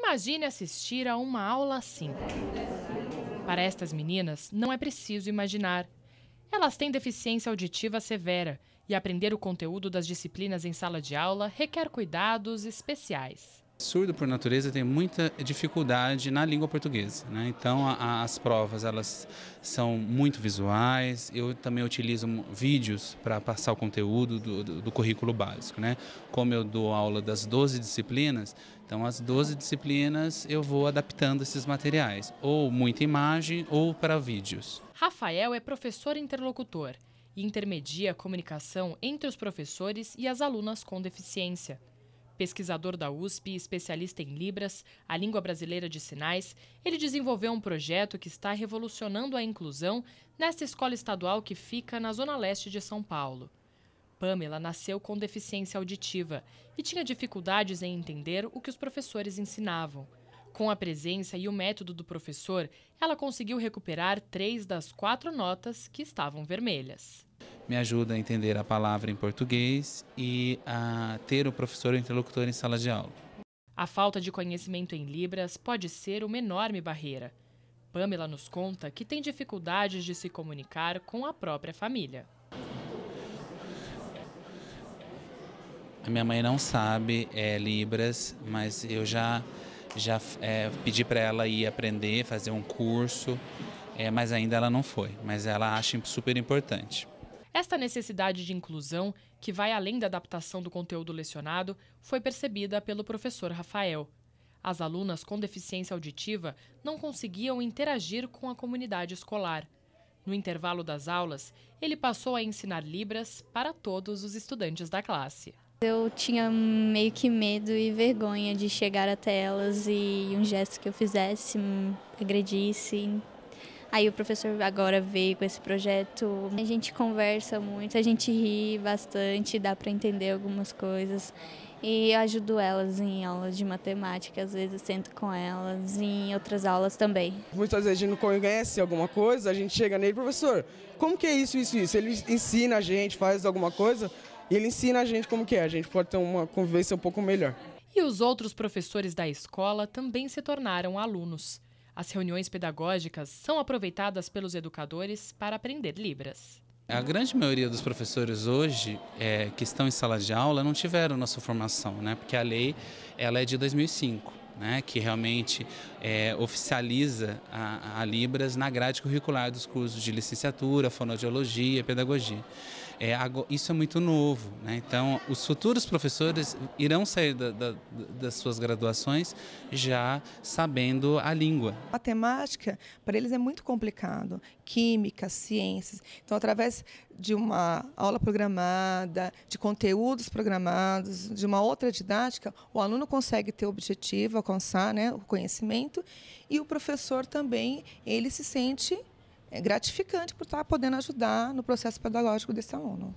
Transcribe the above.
Imagine assistir a uma aula assim. Para estas meninas, não é preciso imaginar. Elas têm deficiência auditiva severa e aprender o conteúdo das disciplinas em sala de aula requer cuidados especiais surdo por natureza tem muita dificuldade na língua portuguesa, né? então a, as provas elas são muito visuais. Eu também utilizo vídeos para passar o conteúdo do, do, do, currículo básico, né? Como eu dou aula das 12 disciplinas, então as 12 disciplinas eu vou adaptando esses materiais, ou muita imagem ou para vídeos. Rafael é professor interlocutor e intermedia a comunicação entre os professores e as alunas com deficiência. Pesquisador da USP, e especialista em Libras, a língua brasileira de sinais, ele desenvolveu um projeto que está revolucionando a inclusão nesta escola estadual que fica na zona leste de São Paulo. Pamela nasceu com deficiência auditiva e tinha dificuldades em entender o que os professores ensinavam. Com a presença e o método do professor, ela conseguiu recuperar três das quatro notas que estavam vermelhas me ajuda a entender a palavra em português e a ter o professor ou interlocutor em sala de aula. A falta de conhecimento em Libras pode ser uma enorme barreira. Pamela nos conta que tem dificuldades de se comunicar com a própria família. A minha mãe não sabe é, Libras, mas eu já, já é, pedi para ela ir aprender, fazer um curso, é, mas ainda ela não foi. Mas ela acha super importante. Esta necessidade de inclusão, que vai além da adaptação do conteúdo lecionado, foi percebida pelo professor Rafael. As alunas com deficiência auditiva não conseguiam interagir com a comunidade escolar. No intervalo das aulas, ele passou a ensinar Libras para todos os estudantes da classe. Eu tinha meio que medo e vergonha de chegar até elas e um gesto que eu fizesse hum, agredisse, Aí o professor agora veio com esse projeto. A gente conversa muito, a gente ri bastante, dá para entender algumas coisas. E eu ajudo elas em aulas de matemática, às vezes sento com elas e em outras aulas também. Muitas vezes a gente não conhece alguma coisa, a gente chega nele, professor, como que é isso, isso, isso? Ele ensina a gente, faz alguma coisa e ele ensina a gente como que é, a gente pode ter uma convivência um pouco melhor. E os outros professores da escola também se tornaram alunos. As reuniões pedagógicas são aproveitadas pelos educadores para aprender Libras. A grande maioria dos professores hoje é, que estão em sala de aula não tiveram nossa formação, né? porque a lei ela é de 2005. Né, que realmente é, oficializa a, a Libras na grade curricular dos cursos de licenciatura, fonoaudiologia, pedagogia. É, isso é muito novo. Né? Então, os futuros professores irão sair da, da, das suas graduações já sabendo a língua. Matemática, para eles, é muito complicado. Química, ciências. Então, através de uma aula programada, de conteúdos programados, de uma outra didática, o aluno consegue ter o objetivo, alcançar né, o conhecimento, e o professor também, ele se sente é gratificante por estar podendo ajudar no processo pedagógico desse aluno.